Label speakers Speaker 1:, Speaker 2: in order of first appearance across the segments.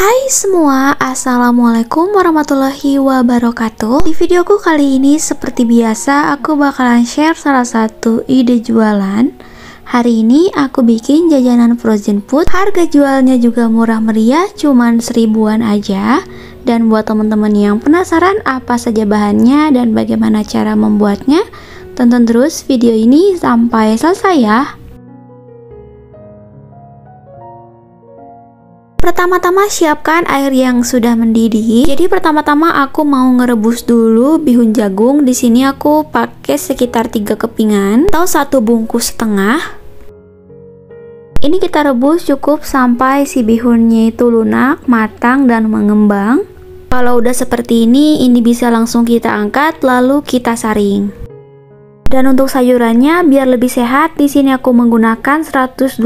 Speaker 1: Hai semua, Assalamualaikum warahmatullahi wabarakatuh Di videoku kali ini seperti biasa aku bakalan share salah satu ide jualan Hari ini aku bikin jajanan frozen food Harga jualnya juga murah meriah, cuman seribuan aja Dan buat teman-teman yang penasaran apa saja bahannya dan bagaimana cara membuatnya Tonton terus video ini sampai selesai ya Pertama-tama siapkan air yang sudah mendidih. Jadi pertama-tama aku mau ngerebus dulu bihun jagung. Di sini aku pakai sekitar 3 kepingan atau satu bungkus setengah. Ini kita rebus cukup sampai si bihunnya itu lunak, matang dan mengembang. Kalau udah seperti ini, ini bisa langsung kita angkat lalu kita saring. Dan untuk sayurannya biar lebih sehat, di sini aku menggunakan 125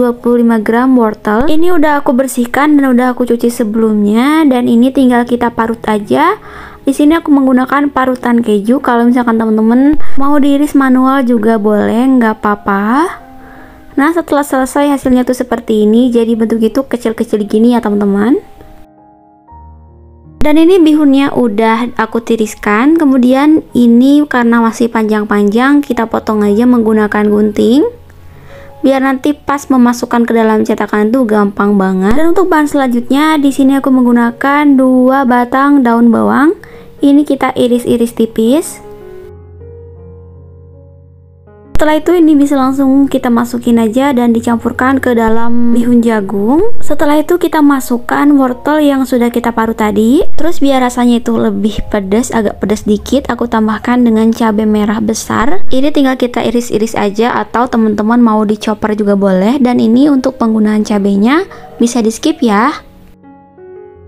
Speaker 1: gram wortel. Ini udah aku bersihkan dan udah aku cuci sebelumnya dan ini tinggal kita parut aja. Di sini aku menggunakan parutan keju. Kalau misalkan teman-teman mau diiris manual juga boleh, nggak apa-apa. Nah, setelah selesai hasilnya tuh seperti ini, jadi bentuk itu kecil-kecil gini ya, teman-teman dan ini bihunnya udah aku tiriskan kemudian ini karena masih panjang-panjang kita potong aja menggunakan gunting biar nanti pas memasukkan ke dalam cetakan itu gampang banget dan untuk bahan selanjutnya di sini aku menggunakan dua batang daun bawang ini kita iris-iris tipis setelah itu ini bisa langsung kita masukin aja dan dicampurkan ke dalam bihun jagung setelah itu kita masukkan wortel yang sudah kita parut tadi terus biar rasanya itu lebih pedas agak pedas dikit aku tambahkan dengan cabai merah besar ini tinggal kita iris-iris aja atau teman-teman mau dicoper juga boleh dan ini untuk penggunaan cabenya bisa di skip ya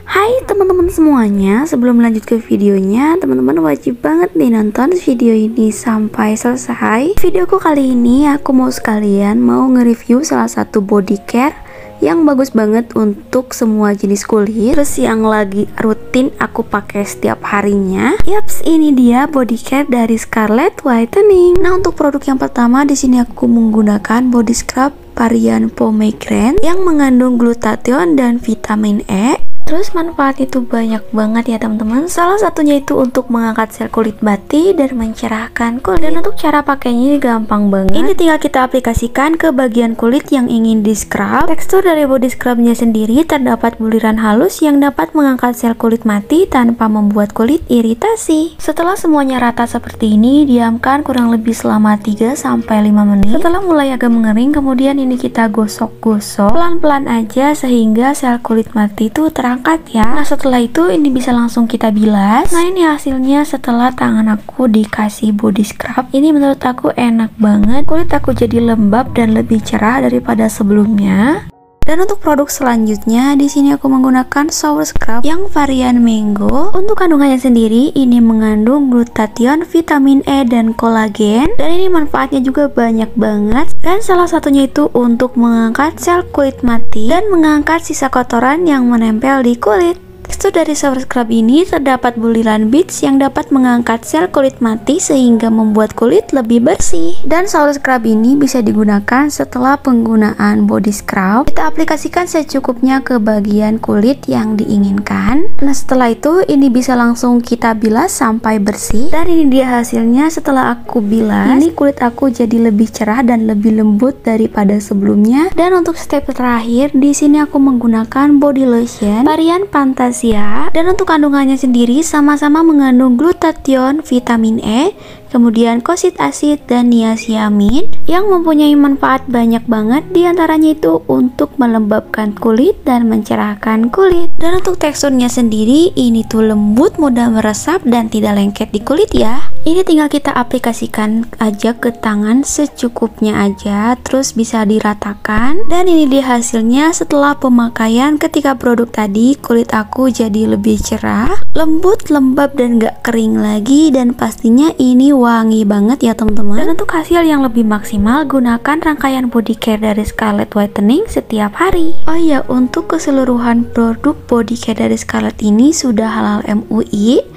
Speaker 1: Hai teman-teman semuanya, sebelum lanjut ke videonya, teman-teman wajib banget nih nonton video ini sampai selesai. Videoku kali ini aku mau sekalian mau nge-review salah satu body care yang bagus banget untuk semua jenis kulit. Terus yang lagi rutin aku pakai setiap harinya. Yaps, ini dia body care dari Scarlett Whitening. Nah, untuk produk yang pertama di sini aku menggunakan body scrub varian pomegranate yang mengandung glutathione dan vitamin E Terus manfaat itu banyak banget ya teman-teman. Salah satunya itu untuk mengangkat sel kulit mati dan mencerahkan kulit. Dan untuk cara pakainya ini gampang banget. Ini tinggal kita aplikasikan ke bagian kulit yang ingin di scrub. Tekstur dari body scrubnya sendiri terdapat buliran halus yang dapat mengangkat sel kulit mati tanpa membuat kulit iritasi. Setelah semuanya rata seperti ini, diamkan kurang lebih selama 3 sampai 5 menit. Setelah mulai agak mengering, kemudian ini kita gosok-gosok pelan-pelan aja sehingga sel kulit mati itu terang angkat ya nah setelah itu ini bisa langsung kita bilas nah ini hasilnya setelah tangan aku dikasih body scrub ini menurut aku enak banget kulit aku jadi lembab dan lebih cerah daripada sebelumnya dan untuk produk selanjutnya, di sini aku menggunakan Sour Scrub yang varian mango. Untuk kandungannya sendiri, ini mengandung glutathione, vitamin E, dan kolagen. Dan ini manfaatnya juga banyak banget. Dan salah satunya itu untuk mengangkat sel kulit mati dan mengangkat sisa kotoran yang menempel di kulit. Tekstur dari scrub ini terdapat buliran beads yang dapat mengangkat sel kulit mati sehingga membuat kulit lebih bersih. Dan scrub ini bisa digunakan setelah penggunaan body scrub. Kita aplikasikan secukupnya ke bagian kulit yang diinginkan. Nah setelah itu ini bisa langsung kita bilas sampai bersih. Dan ini dia hasilnya setelah aku bilas. Ini kulit aku jadi lebih cerah dan lebih lembut daripada sebelumnya. Dan untuk step terakhir di sini aku menggunakan body lotion varian pantas dan untuk kandungannya sendiri sama-sama mengandung glutathione, vitamin E, kemudian kosit asid dan niacinamide yang mempunyai manfaat banyak banget diantaranya itu untuk melembabkan kulit dan mencerahkan kulit dan untuk teksturnya sendiri ini tuh lembut mudah meresap dan tidak lengket di kulit ya ini tinggal kita aplikasikan aja ke tangan secukupnya aja terus bisa diratakan dan ini dia hasilnya setelah pemakaian ketika produk tadi kulit aku jadi lebih cerah lembut lembab dan gak kering lagi dan pastinya ini wangi banget ya teman-teman dan untuk hasil yang lebih maksimal gunakan rangkaian body care dari Scarlett Whitening setiap hari oh iya untuk keseluruhan produk body care dari Scarlett ini sudah halal MUI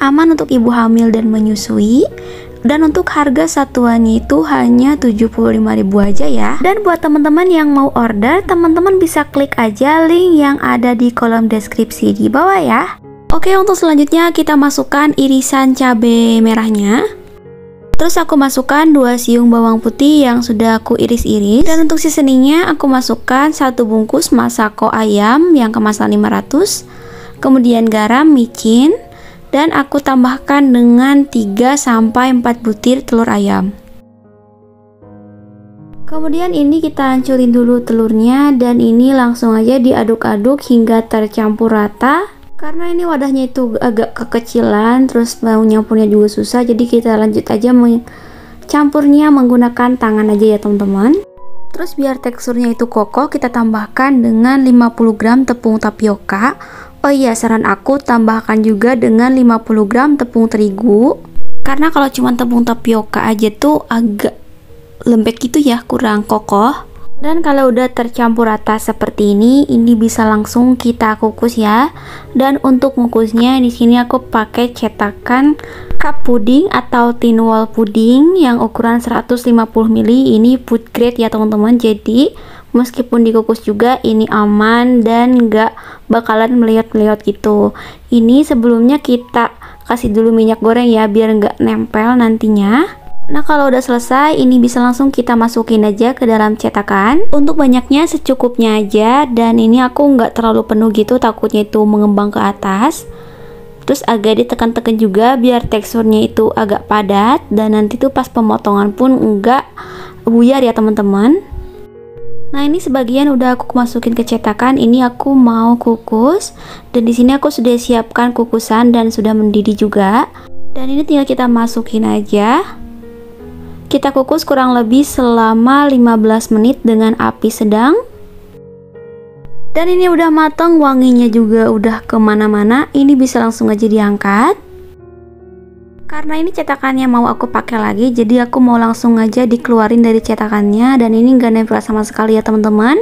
Speaker 1: aman untuk ibu hamil dan menyusui dan untuk harga satuannya itu hanya 75.000 aja ya. Dan buat teman-teman yang mau order, teman-teman bisa klik aja link yang ada di kolom deskripsi di bawah ya. Oke, untuk selanjutnya kita masukkan irisan cabai merahnya. Terus aku masukkan 2 siung bawang putih yang sudah aku iris-iris Dan untuk seasoningnya aku masukkan satu bungkus masako ayam yang kemasan 500 Kemudian garam, micin, dan aku tambahkan dengan 3 sampai 4 butir telur ayam. Kemudian ini kita hancurin dulu telurnya dan ini langsung aja diaduk-aduk hingga tercampur rata. Karena ini wadahnya itu agak kekecilan, terus mau nyampurnya juga susah, jadi kita lanjut aja mencampurnya menggunakan tangan aja ya teman-teman. Terus biar teksturnya itu kokoh, kita tambahkan dengan 50 gram tepung tapioka Oh iya, saran aku tambahkan juga dengan 50 gram tepung terigu. Karena kalau cuma tepung tapioka aja tuh agak lembek gitu ya, kurang kokoh. Dan kalau udah tercampur rata seperti ini, ini bisa langsung kita kukus ya. Dan untuk mengukusnya di sini aku pakai cetakan cup puding atau tin wall puding yang ukuran 150 ml ini food grade ya teman-teman. Jadi meskipun dikukus juga ini aman dan gak bakalan meliot-meliot gitu ini sebelumnya kita kasih dulu minyak goreng ya biar gak nempel nantinya Nah kalau udah selesai ini bisa langsung kita masukin aja ke dalam cetakan Untuk banyaknya secukupnya aja dan ini aku nggak terlalu penuh gitu takutnya itu mengembang ke atas Terus agak ditekan-tekan juga biar teksturnya itu agak padat dan nanti tuh pas pemotongan pun nggak buyar ya teman-teman Nah, ini sebagian udah aku masukin ke cetakan. Ini aku mau kukus dan di sini aku sudah siapkan kukusan dan sudah mendidih juga. Dan ini tinggal kita masukin aja. Kita kukus kurang lebih selama 15 menit dengan api sedang. Dan ini udah matang, wanginya juga udah kemana-mana. Ini bisa langsung aja diangkat karena ini cetakannya mau aku pakai lagi jadi aku mau langsung aja dikeluarin dari cetakannya dan ini nggak nempel sama sekali ya teman-teman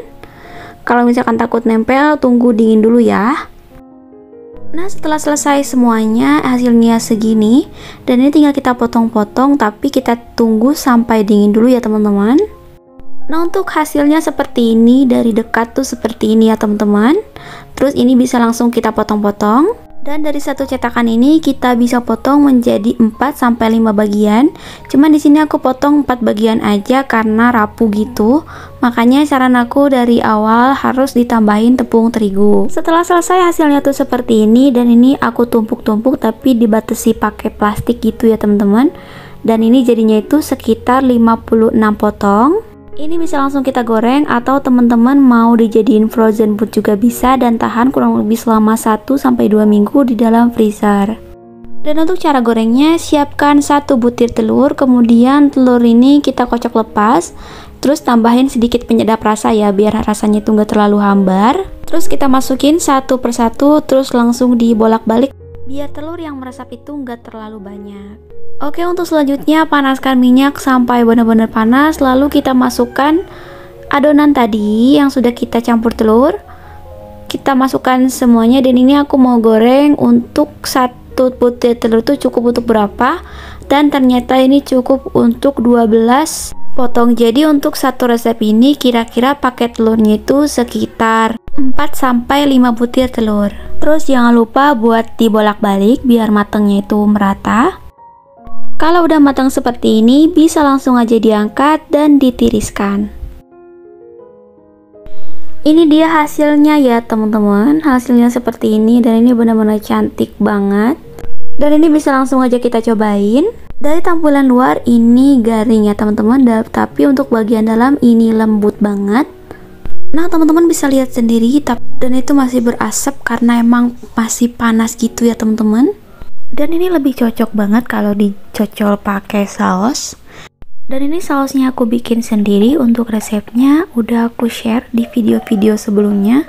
Speaker 1: kalau misalkan takut nempel tunggu dingin dulu ya nah setelah selesai semuanya hasilnya segini dan ini tinggal kita potong-potong tapi kita tunggu sampai dingin dulu ya teman-teman Nah untuk hasilnya seperti ini dari dekat tuh seperti ini ya teman-teman Terus ini bisa langsung kita potong-potong dan dari satu cetakan ini kita bisa potong menjadi 4 sampai 5 bagian. Cuman di sini aku potong 4 bagian aja karena rapuh gitu. Makanya saran aku dari awal harus ditambahin tepung terigu. Setelah selesai hasilnya tuh seperti ini dan ini aku tumpuk-tumpuk tapi dibatasi pakai plastik gitu ya teman-teman. Dan ini jadinya itu sekitar 56 potong. Ini bisa langsung kita goreng atau teman-teman mau dijadiin frozen food juga bisa dan tahan kurang lebih selama 1 sampai 2 minggu di dalam freezer. Dan untuk cara gorengnya, siapkan satu butir telur, kemudian telur ini kita kocok lepas, terus tambahin sedikit penyedap rasa ya biar rasanya itu nggak terlalu hambar. Terus kita masukin satu persatu, terus langsung dibolak-balik biar telur yang meresap itu nggak terlalu banyak. Oke, untuk selanjutnya panaskan minyak sampai benar-benar panas, lalu kita masukkan adonan tadi yang sudah kita campur telur. Kita masukkan semuanya dan ini aku mau goreng untuk satu butir telur itu cukup untuk berapa dan ternyata ini cukup untuk 12 potong jadi untuk satu resep ini kira-kira paket telurnya itu sekitar 4-5 butir telur terus jangan lupa buat dibolak-balik biar matangnya itu merata kalau udah matang seperti ini bisa langsung aja diangkat dan ditiriskan ini dia hasilnya ya teman-teman hasilnya seperti ini dan ini benar-benar cantik banget dan ini bisa langsung aja kita cobain dari tampilan luar ini garing ya teman-teman tapi untuk bagian dalam ini lembut banget Nah, teman-teman bisa lihat sendiri tapi dan itu masih berasap karena emang masih panas gitu ya, teman-teman. Dan ini lebih cocok banget kalau dicocol pakai saus. Dan ini sausnya aku bikin sendiri untuk resepnya udah aku share di video-video sebelumnya.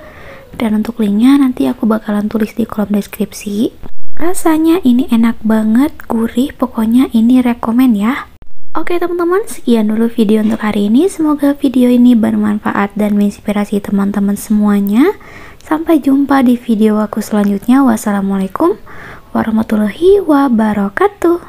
Speaker 1: Dan untuk linknya nanti aku bakalan tulis di kolom deskripsi. Rasanya ini enak banget, gurih, pokoknya ini rekomen ya. Oke teman-teman, sekian dulu video untuk hari ini. Semoga video ini bermanfaat dan menginspirasi teman-teman semuanya. Sampai jumpa di video aku selanjutnya. Wassalamualaikum warahmatullahi wabarakatuh.